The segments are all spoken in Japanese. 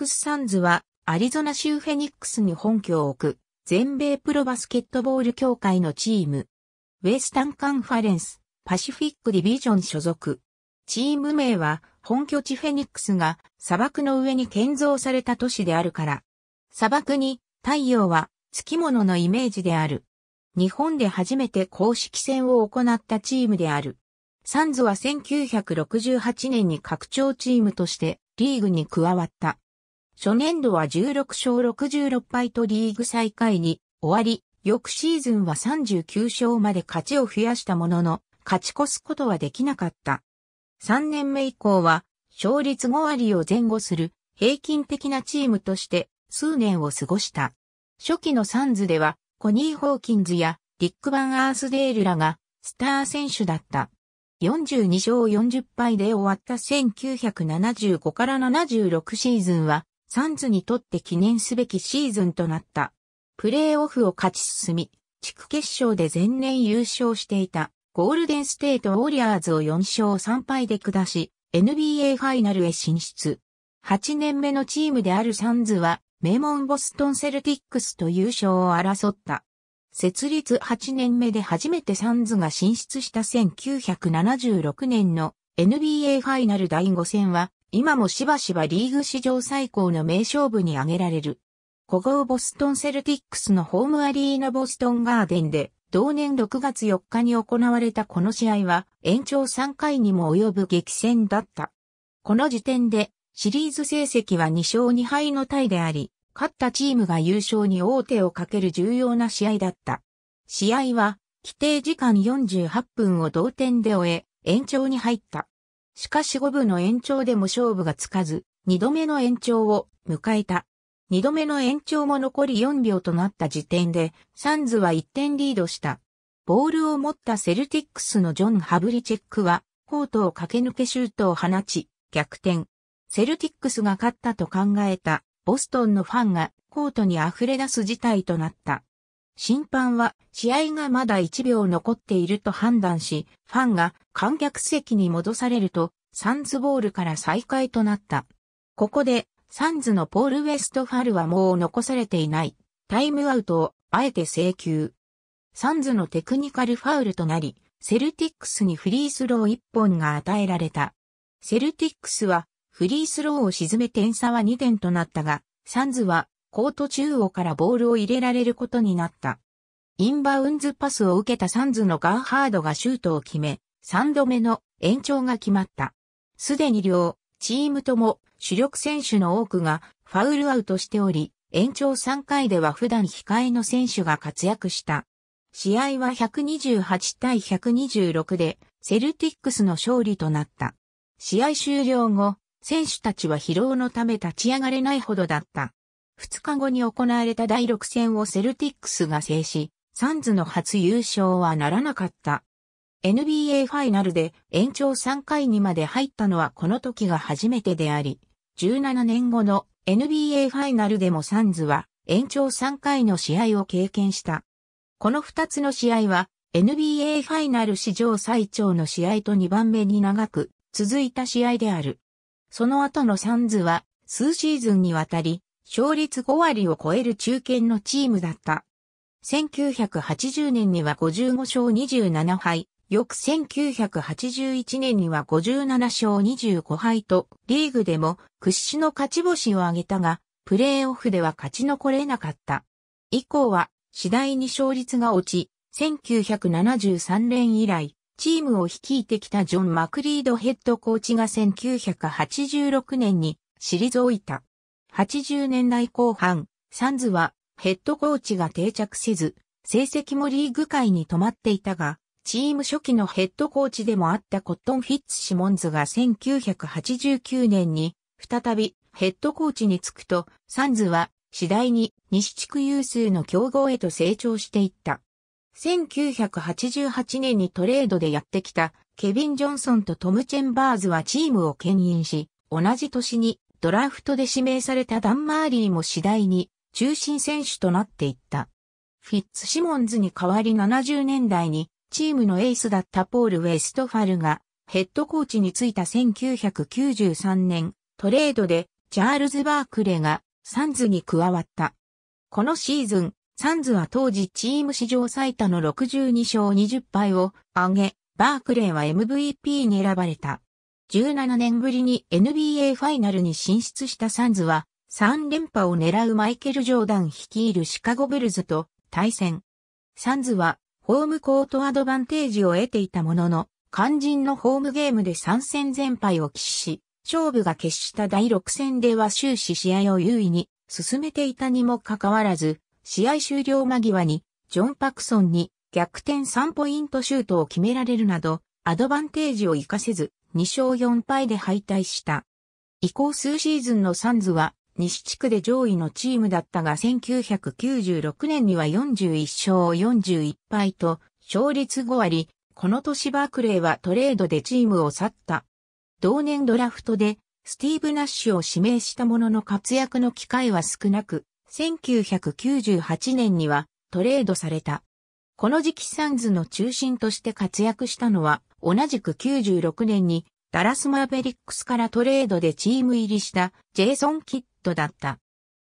クスサンズは、アリゾナ州フェニックスに本拠を置く、全米プロバスケットボール協会のチーム。ウェスタンカンファレンス、パシフィックディビジョン所属。チーム名は、本拠地フェニックスが砂漠の上に建造された都市であるから。砂漠に太陽は月物のイメージである。日本で初めて公式戦を行ったチームである。サンズは1968年に拡張チームとしてリーグに加わった。初年度は16勝66敗とリーグ最下位に終わり、翌シーズンは39勝まで勝ちを増やしたものの、勝ち越すことはできなかった。3年目以降は、勝率5割を前後する平均的なチームとして数年を過ごした。初期のサンズでは、コニー・ホーキンズやリック・バン・アースデールらがスター選手だった。42勝40敗で終わった1975から76シーズンはサンズにとって記念すべきシーズンとなった。プレーオフを勝ち進み、地区決勝で前年優勝していたゴールデンステートウォリアーズを4勝3敗で下し、NBA ファイナルへ進出。8年目のチームであるサンズは、名門ボストンセルティックスと優勝を争った。設立8年目で初めてサンズが進出した1976年の NBA ファイナル第5戦は、今もしばしばリーグ史上最高の名勝負に挙げられる。古豪ボストンセルティックスのホームアリーナボストンガーデンで、同年6月4日に行われたこの試合は延長3回にも及ぶ激戦だった。この時点でシリーズ成績は2勝2敗のタイであり、勝ったチームが優勝に王手をかける重要な試合だった。試合は規定時間48分を同点で終え、延長に入った。しかし五分の延長でも勝負がつかず、二度目の延長を迎えた。二度目の延長も残り4秒となった時点で、サンズは1点リードした。ボールを持ったセルティックスのジョン・ハブリチェックは、コートを駆け抜けシュートを放ち、逆転。セルティックスが勝ったと考えた、ボストンのファンがコートに溢れ出す事態となった。審判は試合がまだ1秒残っていると判断し、ファンが観客席に戻されると、サンズボールから再開となった。ここで、サンズのポール・ウェストファルはもう残されていない、タイムアウトを、あえて請求。サンズのテクニカルファウルとなり、セルティックスにフリースロー1本が与えられた。セルティックスは、フリースローを沈め点差は2点となったが、サンズは、コート中央からボールを入れられることになった。インバウンズパスを受けたサンズのガーハードがシュートを決め、3度目の延長が決まった。すでに両、チームとも主力選手の多くがファウルアウトしており、延長3回では普段控えの選手が活躍した。試合は128対126でセルティックスの勝利となった。試合終了後、選手たちは疲労のため立ち上がれないほどだった。2日後に行われた第6戦をセルティックスが制し、サンズの初優勝はならなかった。NBA ファイナルで延長3回にまで入ったのはこの時が初めてであり、17年後の NBA ファイナルでもサンズは延長3回の試合を経験した。この2つの試合は NBA ファイナル史上最長の試合と2番目に長く続いた試合である。その後のサンズは数シーズンにわたり勝率5割を超える中堅のチームだった。1980年には55勝27敗、翌1981年には57勝25敗と、リーグでも屈指の勝ち星を挙げたが、プレーオフでは勝ち残れなかった。以降は、次第に勝率が落ち、1973年以来、チームを率いてきたジョン・マクリードヘッドコーチが1986年に退いた。80年代後半、サンズはヘッドコーチが定着せず、成績もリーグ界に止まっていたが、チーム初期のヘッドコーチでもあったコットン・フィッツ・シモンズが1989年に再びヘッドコーチに就くと、サンズは次第に西地区有数の競合へと成長していった。1988年にトレードでやってきたケビン・ジョンソンとトム・チェンバーズはチームを牽引し、同じ年にドラフトで指名されたダン・マーリーも次第に中心選手となっていった。フィッツ・シモンズに代わり70年代にチームのエースだったポール・ウェストファルがヘッドコーチに就いた1993年、トレードでチャールズ・バークレがサンズに加わった。このシーズン、サンズは当時チーム史上最多の62勝20敗を挙げ、バークレーは MVP に選ばれた。17年ぶりに NBA ファイナルに進出したサンズは、3連覇を狙うマイケル・ジョーダン率いるシカゴブルズと対戦。サンズはホームコートアドバンテージを得ていたものの、肝心のホームゲームで3戦全敗を喫し、勝負が決した第6戦では終始試合を優位に進めていたにもかかわらず、試合終了間際に、ジョン・パクソンに逆転3ポイントシュートを決められるなど、アドバンテージを活かせず、2勝4敗で敗退した。以降数シーズンのサンズは、西地区で上位のチームだったが1996年には41勝41敗と、勝率5割、この年バークレーはトレードでチームを去った。同年ドラフトで、スティーブ・ナッシュを指名したものの活躍の機会は少なく、1998年にはトレードされた。この時期サンズの中心として活躍したのは、同じく96年にダラス・マーベリックスからトレードでチーム入りしたジェイソン・キットだった。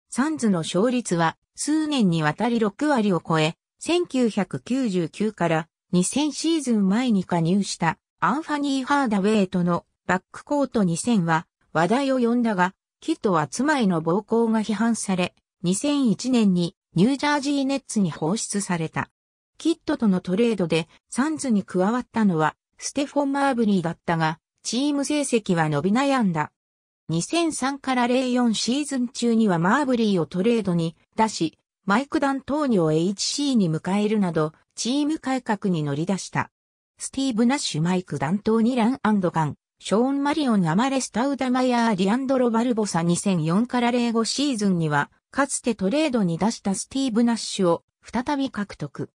サンズの勝率は数年にわたり6割を超え、1999から2000シーズン前に加入したアンファニー・ハーダウェイとのバックコート2000は話題を呼んだが、キットは妻への暴行が批判され、2001年にニュージャージーネッツに放出された。キッドとのトレードでサンズに加わったのはステフォン・マーブリーだったが、チーム成績は伸び悩んだ。2003から04シーズン中にはマーブリーをトレードに出し、マイク・ダントーニを HC に迎えるなど、チーム改革に乗り出した。スティーブ・ナッシュ・マイク・ダントーニ・ランガン、ショーン・マリオン・アマレス・タウダマヤー・リアンドロ・バルボサ2004から05シーズンには、かつてトレードに出したスティーブ・ナッシュを再び獲得。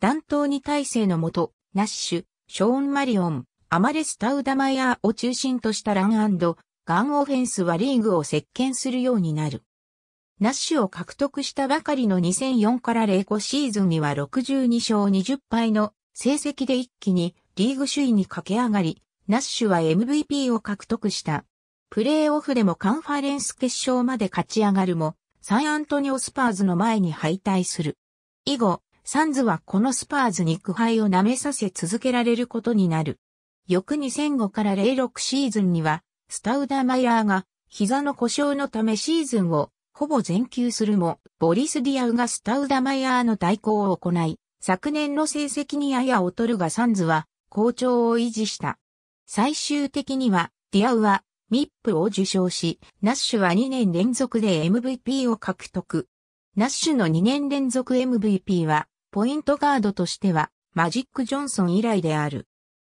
ダントーニ体制のもと、ナッシュ、ショーン・マリオン、アマレス・タウダマヤーを中心としたランガンオフェンスはリーグを席巻するようになる。ナッシュを獲得したばかりの2004から05シーズンには62勝20敗の成績で一気にリーグ首位に駆け上がり、ナッシュは MVP を獲得した。プレーオフでもカンファレンス決勝まで勝ち上がるも、サンアントニオスパーズの前に敗退する。以後、サンズはこのスパーズに苦敗を舐めさせ続けられることになる。翌2005から06シーズンにはスタウダマイヤーが膝の故障のためシーズンをほぼ全休するも、ボリス・ディアウがスタウダマイヤーの代行を行い、昨年の成績にやや劣るがサンズは好調を維持した。最終的には、ディアウはミップを受賞し、ナッシュは2年連続で MVP を獲得。ナッシュの2年連続 MVP は、ポイントガードとしては、マジック・ジョンソン以来である。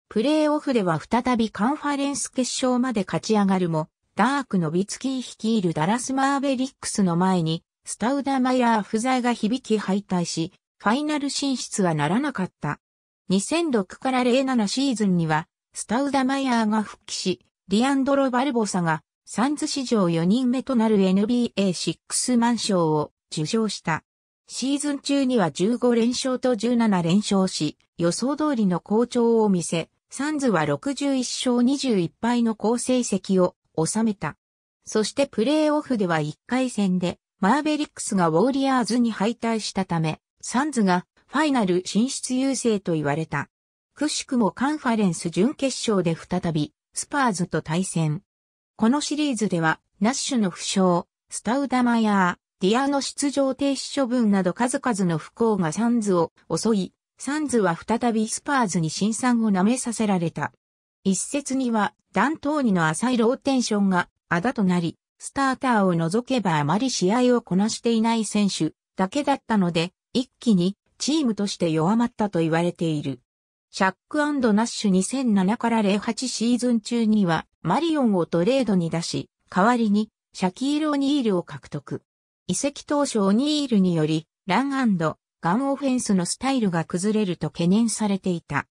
プレーオフでは再びカンファレンス決勝まで勝ち上がるも、ダークのビツキー率いるダラスマーベリックスの前に、スタウダマヤー不在が響き敗退し、ファイナル進出はならなかった。2006から07シーズンには、スタウダマヤーが復帰し、リアンドロ・バルボサが、サンズ史上4人目となる NBA6 マン賞を受賞した。シーズン中には15連勝と17連勝し、予想通りの好調を見せ、サンズは61勝21敗の好成績を収めた。そしてプレーオフでは1回戦でマーベリックスがウォーリアーズに敗退したため、サンズがファイナル進出優勢と言われた。くしくもカンファレンス準決勝で再びスパーズと対戦。このシリーズではナッシュの負傷、スタウダマヤー、ディアの出場停止処分など数々の不幸がサンズを襲い、サンズは再びスパーズに新参を舐めさせられた。一説には、ダントーニの浅いローテンションが、あだとなり、スターターを除けばあまり試合をこなしていない選手だけだったので、一気にチームとして弱まったと言われている。シャックナッシュ2007から08シーズン中にはマリオンをトレードに出し、代わりにシャキール・オニールを獲得。遺跡当初オニールにより、ランガンオフェンスのスタイルが崩れると懸念されていた。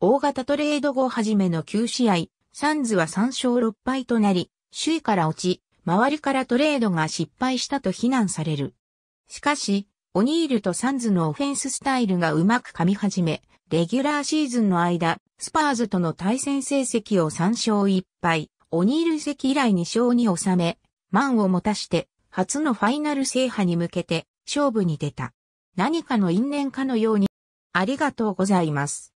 大型トレード後初めの9試合、サンズは3勝6敗となり、首位から落ち、周りからトレードが失敗したと非難される。しかし、オニールとサンズのオフェンススタイルがうまく噛み始め、レギュラーシーズンの間、スパーズとの対戦成績を3勝1敗、オニール席以来2勝に収め、満を持たして、初のファイナル制覇に向けて、勝負に出た。何かの因縁かのように、ありがとうございます。